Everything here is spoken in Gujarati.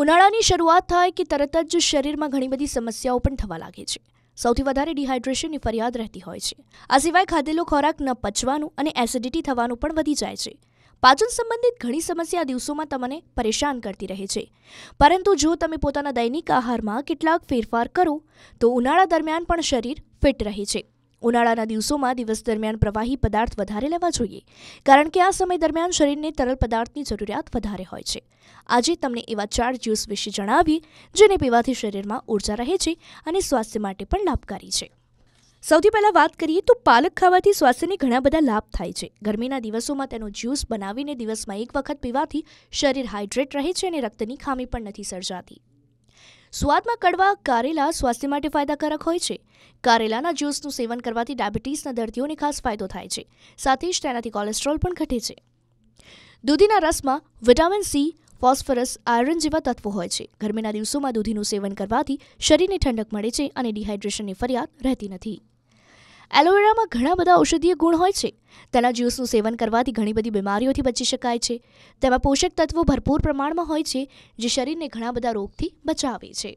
ઉનાળાની શરૂઆત થાય કે તરત જ શરીરમાં ઘણી બધી સમસ્યાઓ પણ થવા લાગે છે સૌથી વધારે ડિહાઇડ્રેશનની ફરિયાદ રહેતી હોય છે આ સિવાય ખાધેલો ખોરાક ન પચવાનું અને એસિડિટી થવાનું પણ વધી જાય છે પાચન સંબંધિત ઘણી સમસ્યા દિવસોમાં તમને પરેશાન કરતી રહે છે પરંતુ જો તમે પોતાના દૈનિક આહારમાં કેટલાક ફેરફાર કરો તો ઉનાળા દરમિયાન પણ શરીર ફિટ રહે છે ઉનાળાના દિવસોમાં દિવસ દરમિયાન પ્રવાહી પદાર્થ વધારે લેવા જોઈએ કારણ કે આ સમય દરમિયાન શરીરને તરલ પદાર્થની જરૂરિયાત વધારે હોય છે આજે તમને એવા ચાર જ્યુસ વિશે જણાવીએ જેને પીવાથી શરીરમાં ઉર્જા રહે છે અને સ્વાસ્થ્ય માટે પણ લાભકારી છે સૌથી પહેલાં વાત કરીએ તો પાલક ખાવાથી સ્વાસ્થ્યને ઘણા બધા લાભ થાય છે ગરમીના દિવસોમાં તેનો જ્યુસ બનાવીને દિવસમાં એક વખત પીવાથી શરીર હાઇડ્રેટ રહે છે અને રક્તની ખામી પણ નથી સર્જાતી સ્વાદમાં કડવા કારેલા સ્વાસ્થ્ય માટે ફાયદાકારક હોય છે કારેલાના જ્યુસનું સેવન કરવાથી ડાયાબિટીસના દર્દીઓને ખાસ ફાયદો થાય છે સાથે જ તેનાથી કોલેસ્ટ્રોલ પણ ઘટે છે દૂધીના રસમાં વિટામિન સી ફોસ્ફરસ આયરન જેવા તત્વો હોય છે ગરમીના દિવસોમાં દૂધીનું સેવન કરવાથી શરીરને ઠંડક મળે છે અને ડિહાઇડ્રેશનની ફરિયાદ રહેતી નથી એલોવેરામાં ઘણા બધા ઔષધીય ગુણ હોય છે તેના જ્યુસનું સેવન કરવાથી ઘણી બધી બીમારીઓથી બચી શકાય છે તેમાં પોષક તત્વો ભરપૂર પ્રમાણમાં હોય છે જે શરીરને ઘણા બધા રોગથી બચાવે છે